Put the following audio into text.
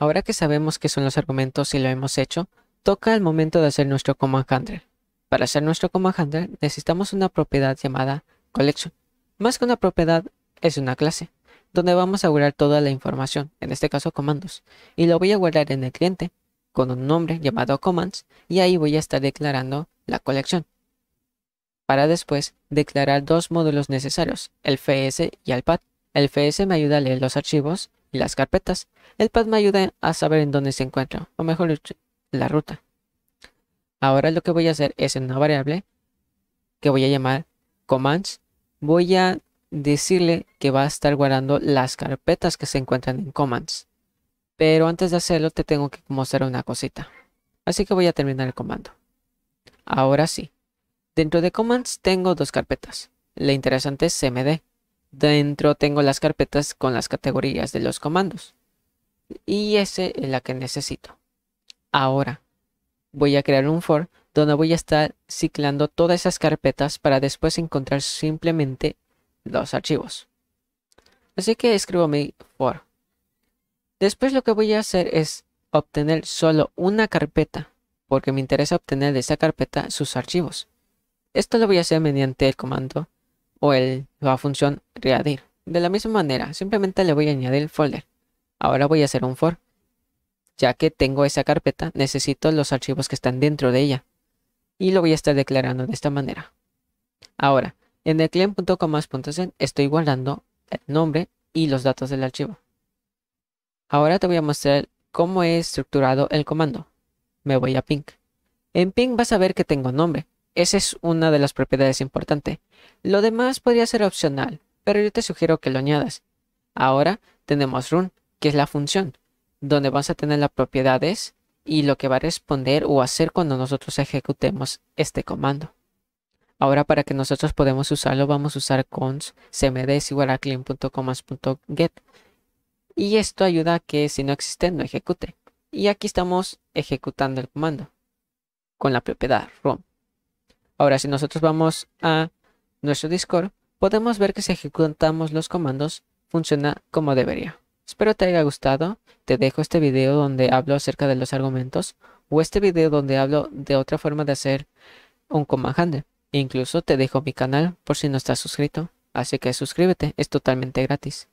Ahora que sabemos qué son los argumentos y lo hemos hecho, toca el momento de hacer nuestro command handler. Para hacer nuestro command handler necesitamos una propiedad llamada collection. Más que una propiedad, es una clase, donde vamos a guardar toda la información, en este caso comandos, y lo voy a guardar en el cliente con un nombre llamado commands y ahí voy a estar declarando la colección. Para después declarar dos módulos necesarios, el fs y el pad. El fs me ayuda a leer los archivos y las carpetas. El pad me ayuda a saber en dónde se encuentra, o mejor dicho, la ruta. Ahora lo que voy a hacer es en una variable que voy a llamar commands. Voy a decirle que va a estar guardando las carpetas que se encuentran en commands. Pero antes de hacerlo te tengo que mostrar una cosita. Así que voy a terminar el comando. Ahora sí. Dentro de commands tengo dos carpetas. La interesante es cmd. Dentro tengo las carpetas con las categorías de los comandos. Y ese es la que necesito. Ahora voy a crear un for donde voy a estar ciclando todas esas carpetas para después encontrar simplemente los archivos. Así que escribo mi for. Después lo que voy a hacer es obtener solo una carpeta, porque me interesa obtener de esa carpeta sus archivos. Esto lo voy a hacer mediante el comando o el, la función readir. De la misma manera, simplemente le voy a añadir el folder. Ahora voy a hacer un for. Ya que tengo esa carpeta, necesito los archivos que están dentro de ella. Y lo voy a estar declarando de esta manera. Ahora, en el estoy guardando el nombre y los datos del archivo. Ahora te voy a mostrar cómo he estructurado el comando. Me voy a ping. En ping vas a ver que tengo nombre, esa es una de las propiedades importantes. Lo demás podría ser opcional, pero yo te sugiero que lo añadas. Ahora tenemos run, que es la función, donde vas a tener las propiedades y lo que va a responder o hacer cuando nosotros ejecutemos este comando. Ahora para que nosotros podamos usarlo vamos a usar cons cmd es igual a get y esto ayuda a que si no existe no ejecute. Y aquí estamos ejecutando el comando con la propiedad run. Ahora, si nosotros vamos a nuestro Discord, podemos ver que si ejecutamos los comandos, funciona como debería. Espero te haya gustado, te dejo este video donde hablo acerca de los argumentos o este video donde hablo de otra forma de hacer un command handle. Incluso te dejo mi canal por si no estás suscrito, así que suscríbete, es totalmente gratis.